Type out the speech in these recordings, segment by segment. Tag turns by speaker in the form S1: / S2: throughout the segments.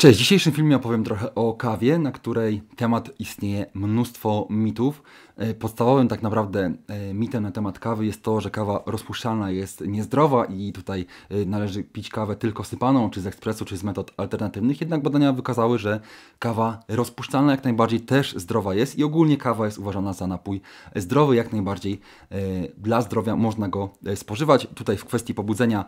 S1: Cześć, w dzisiejszym filmie opowiem trochę o kawie, na której temat istnieje mnóstwo mitów. E, podstawowym tak naprawdę e, mitem na temat kawy jest to, że kawa rozpuszczalna jest niezdrowa i tutaj e, należy pić kawę tylko sypaną, czy z ekspresu, czy z metod alternatywnych. Jednak badania wykazały, że kawa rozpuszczalna jak najbardziej też zdrowa jest i ogólnie kawa jest uważana za napój zdrowy, jak najbardziej dla zdrowia można go spożywać. Tutaj w kwestii pobudzenia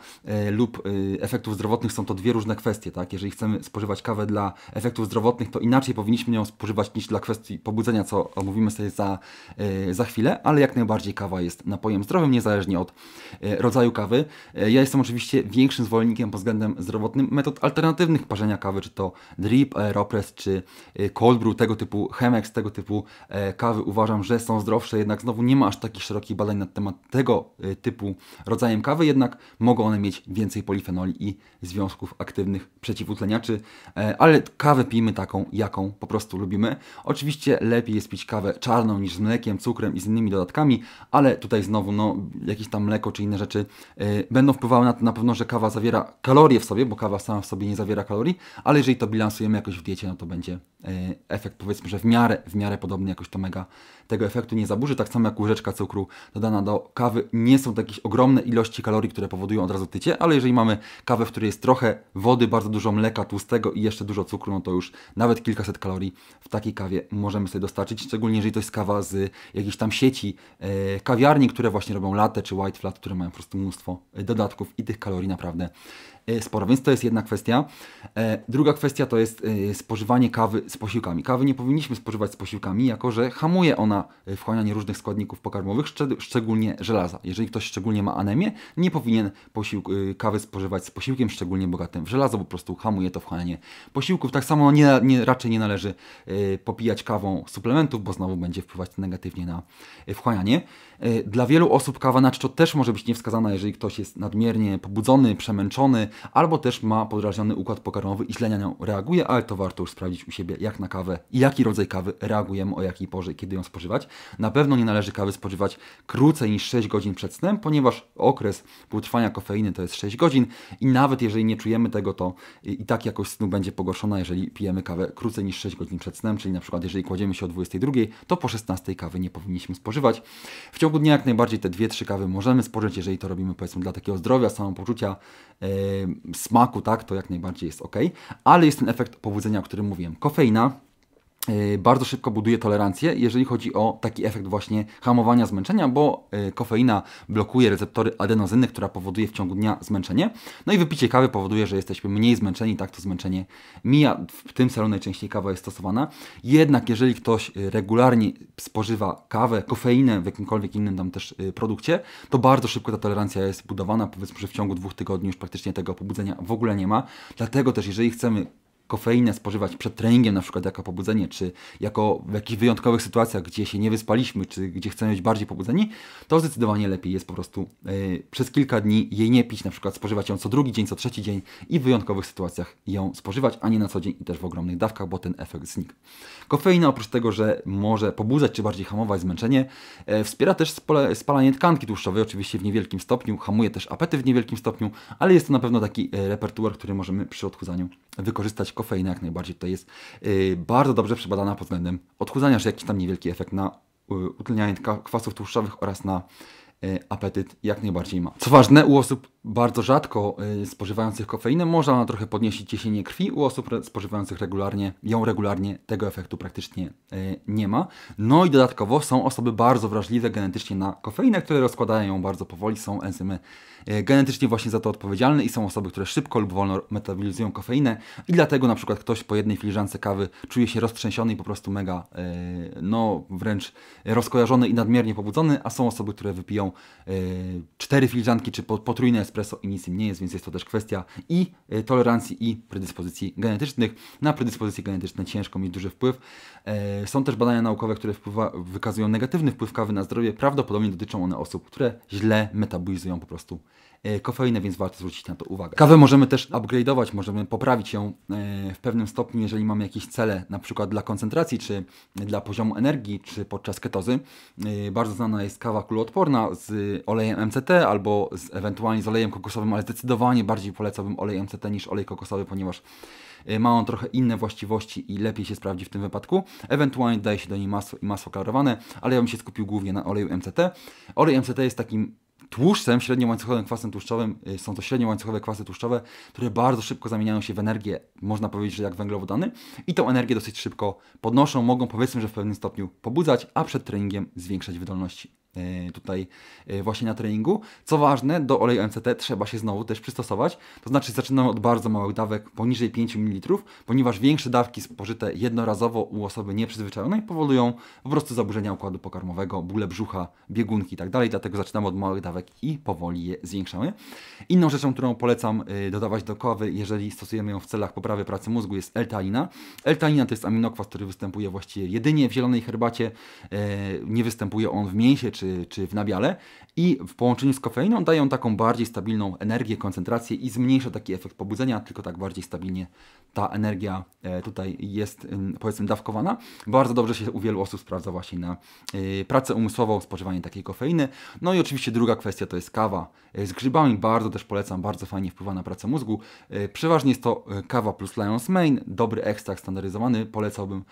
S1: lub efektów zdrowotnych są to dwie różne kwestie. Tak? Jeżeli chcemy spożywać kawę dla efektów zdrowotnych, to inaczej powinniśmy ją spożywać niż dla kwestii pobudzenia, co omówimy sobie za E, za chwilę, ale jak najbardziej kawa jest napojem zdrowym, niezależnie od e, rodzaju kawy. E, ja jestem oczywiście większym zwolennikiem pod względem zdrowotnym metod alternatywnych parzenia kawy, czy to drip, aeropress, czy cold brew, tego typu Chemex, tego typu kawy uważam, że są zdrowsze, jednak znowu nie ma aż takich szerokich badań na temat tego typu rodzajem kawy, jednak mogą one mieć więcej polifenoli i związków aktywnych przeciwutleniaczy, ale kawę pijmy taką, jaką po prostu lubimy. Oczywiście lepiej jest pić kawę czarną niż z mlekiem, mlekiem, cukrem i z innymi dodatkami, ale tutaj znowu no, jakieś tam mleko czy inne rzeczy yy, będą wpływały na to na pewno, że kawa zawiera kalorie w sobie, bo kawa sama w sobie nie zawiera kalorii, ale jeżeli to bilansujemy jakoś w diecie, no to będzie yy, efekt powiedzmy, że w miarę, w miarę podobny jakoś to mega tego efektu nie zaburzy, tak samo jak łyżeczka cukru dodana do kawy nie są to jakieś ogromne ilości kalorii, które powodują od razu tycie, ale jeżeli mamy kawę, w której jest trochę wody, bardzo dużo mleka tłustego i jeszcze dużo cukru, no to już nawet kilkaset kalorii w takiej kawie możemy sobie dostarczyć, szczególnie jeżeli to jest kawa z z jakichś tam sieci e, kawiarni, które właśnie robią latte czy white flat, które mają po prostu mnóstwo e, dodatków i tych kalorii naprawdę E, sporo, więc to jest jedna kwestia. E, druga kwestia to jest e, spożywanie kawy z posiłkami. Kawy nie powinniśmy spożywać z posiłkami, jako że hamuje ona wchłanianie różnych składników pokarmowych, szczególnie żelaza. Jeżeli ktoś szczególnie ma anemię, nie powinien posiłk, kawy spożywać z posiłkiem szczególnie bogatym w żelazo, po prostu hamuje to wchłanianie posiłków. Tak samo nie, nie, raczej nie należy popijać kawą suplementów, bo znowu będzie wpływać negatywnie na wchłanianie. Dla wielu osób kawa na czczo też może być niewskazana, jeżeli ktoś jest nadmiernie pobudzony, przemęczony, albo też ma podrażniony układ pokarmowy i źle na nią reaguje, ale to warto już sprawdzić u siebie, jak na kawę i jaki rodzaj kawy reagujemy, o jakiej porze i kiedy ją spożywać. Na pewno nie należy kawy spożywać krócej niż 6 godzin przed snem, ponieważ okres półtrwania kofeiny to jest 6 godzin i nawet jeżeli nie czujemy tego, to i tak jakość snu będzie pogorszona, jeżeli pijemy kawę krócej niż 6 godzin przed snem, czyli na przykład jeżeli kładziemy się o 22, to po 16 kawy nie powinniśmy spożywać. W ciągu dnia jak najbardziej te 2-3 kawy możemy spożyć, jeżeli to robimy powiedzmy dla takiego zdrowia, samopoczucia, yy, smaku, tak, to jak najbardziej jest ok, ale jest ten efekt pobudzenia, o którym mówiłem. Kofeina Y, bardzo szybko buduje tolerancję, jeżeli chodzi o taki efekt właśnie hamowania zmęczenia, bo y, kofeina blokuje receptory adenozyny, która powoduje w ciągu dnia zmęczenie. No i wypicie kawy powoduje, że jesteśmy mniej zmęczeni, tak to zmęczenie mija. W tym celu najczęściej kawa jest stosowana. Jednak jeżeli ktoś y, regularnie spożywa kawę, kofeinę w jakimkolwiek innym tam też produkcie, to bardzo szybko ta tolerancja jest budowana. Powiedzmy, że w ciągu dwóch tygodni już praktycznie tego pobudzenia w ogóle nie ma. Dlatego też jeżeli chcemy kofeinę spożywać przed treningiem, na przykład jako pobudzenie, czy jako w jakichś wyjątkowych sytuacjach, gdzie się nie wyspaliśmy, czy gdzie chcemy być bardziej pobudzeni, to zdecydowanie lepiej jest po prostu yy, przez kilka dni jej nie pić, na przykład spożywać ją co drugi dzień, co trzeci dzień i w wyjątkowych sytuacjach ją spożywać, a nie na co dzień i też w ogromnych dawkach, bo ten efekt znika. Kofeina oprócz tego, że może pobudzać, czy bardziej hamować zmęczenie, yy, wspiera też spalanie tkanki tłuszczowej, oczywiście w niewielkim stopniu, hamuje też apetyt w niewielkim stopniu, ale jest to na pewno taki e, repertuar, który możemy przy odchudzaniu wykorzystać kofeina jak najbardziej tutaj jest y, bardzo dobrze przebadana pod względem odchudzania, że jakiś tam niewielki efekt na y, utlenianie kwasów tłuszczowych oraz na Y, apetyt jak najbardziej ma. Co ważne, u osób bardzo rzadko y, spożywających kofeinę można ona trochę podnieść ciśnienie krwi, u osób spożywających regularnie, ją regularnie tego efektu praktycznie y, nie ma. No i dodatkowo są osoby bardzo wrażliwe genetycznie na kofeinę, które rozkładają ją bardzo powoli, są enzymy genetycznie właśnie za to odpowiedzialne i są osoby, które szybko lub wolno metabolizują kofeinę i dlatego na przykład ktoś po jednej filiżance kawy czuje się roztrzęsiony i po prostu mega, no wręcz rozkojarzony i nadmiernie pobudzony, a są osoby, które wypiją Y, cztery filiżanki czy potrójne espresso i nic im nie jest, więc jest to też kwestia i y, tolerancji i predyspozycji genetycznych. Na predyspozycje genetyczne ciężko mieć duży wpływ. Y, są też badania naukowe, które wpływa, wykazują negatywny wpływ kawy na zdrowie. Prawdopodobnie dotyczą one osób, które źle metabolizują po prostu E, kofeinę, więc warto zwrócić na to uwagę. Kawę możemy też upgrade'ować, możemy poprawić ją e, w pewnym stopniu, jeżeli mamy jakieś cele, na przykład dla koncentracji, czy dla poziomu energii, czy podczas ketozy. E, bardzo znana jest kawa kuloodporna z olejem MCT albo z, ewentualnie z olejem kokosowym, ale zdecydowanie bardziej polecałbym olej MCT niż olej kokosowy, ponieważ ma on trochę inne właściwości i lepiej się sprawdzi w tym wypadku. Ewentualnie daje się do niej masło i masło klarowane, ale ja bym się skupił głównie na oleju MCT. Olej MCT jest takim tłuszczem, średnio łańcuchowym kwasem tłuszczowym. Y, są to średnio łańcuchowe kwasy tłuszczowe, które bardzo szybko zamieniają się w energię, można powiedzieć, że jak węglowodany, i tą energię dosyć szybko podnoszą, mogą powiedzmy, że w pewnym stopniu pobudzać, a przed treningiem zwiększać wydolności. E, tutaj e, właśnie na treningu. Co ważne, do oleju MCT trzeba się znowu też przystosować, to znaczy zaczynamy od bardzo małych dawek poniżej 5 ml, ponieważ większe dawki spożyte jednorazowo u osoby nieprzyzwyczajonej powodują po prostu zaburzenia układu pokarmowego, bóle brzucha, biegunki itd. Tak Dlatego zaczynamy od małych dawek i powoli je zwiększamy. Inną rzeczą, którą polecam e, dodawać do kawy, jeżeli stosujemy ją w celach poprawy pracy mózgu, jest l talina l talina to jest aminokwas, który występuje właściwie jedynie w zielonej herbacie. Nie występuje on w mięsie czy czy, czy w Nabiale i w połączeniu z kofeiną dają taką bardziej stabilną energię, koncentrację i zmniejsza taki efekt pobudzenia, tylko tak bardziej stabilnie ta energia e, tutaj jest mm, powiedzmy dawkowana. Bardzo dobrze się u wielu osób sprawdza właśnie na e, pracę umysłową, spożywanie takiej kofeiny. No i oczywiście druga kwestia to jest kawa e, z grzybami. Bardzo też polecam, bardzo fajnie wpływa na pracę mózgu. Przeważnie jest to kawa plus Lion's Mane, dobry ekstrakt standaryzowany, polecałbym.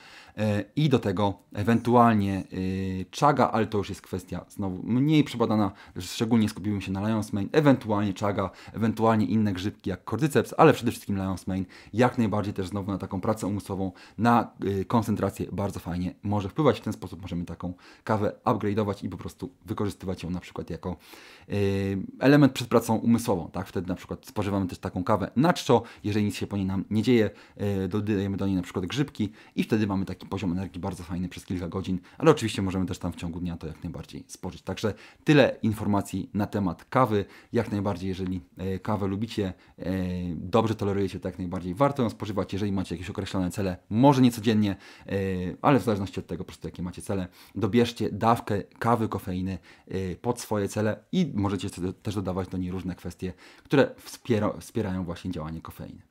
S1: I do tego ewentualnie czaga, ale to już jest kwestia znowu mniej przebadana szczególnie skupiłbym się na Lion's Mane, ewentualnie Chaga, ewentualnie inne grzybki jak Cordyceps, ale przede wszystkim Lion's Mane, jak najbardziej też znowu na taką pracę umysłową, na y, koncentrację bardzo fajnie może wpływać. W ten sposób możemy taką kawę upgrade'ować i po prostu wykorzystywać ją na przykład jako y, element przed pracą umysłową, tak? Wtedy na przykład spożywamy też taką kawę na czczo, jeżeli nic się po niej nam nie dzieje, y, dodajemy do niej na przykład grzybki i wtedy mamy taki poziom energii bardzo fajny przez kilka godzin, ale oczywiście możemy też tam w ciągu dnia to jak najbardziej spożyć. Także tyle informacji na temat kawy. Jak najbardziej, jeżeli e, kawę lubicie, e, dobrze tolerujecie, to jak najbardziej warto ją spożywać, jeżeli macie jakieś określone cele, może nie codziennie, e, ale w zależności od tego, po prostu jakie macie cele, dobierzcie dawkę kawy, kofeiny pod swoje cele i możecie też dodawać do niej różne kwestie, które wspiera, wspierają właśnie działanie kofeiny.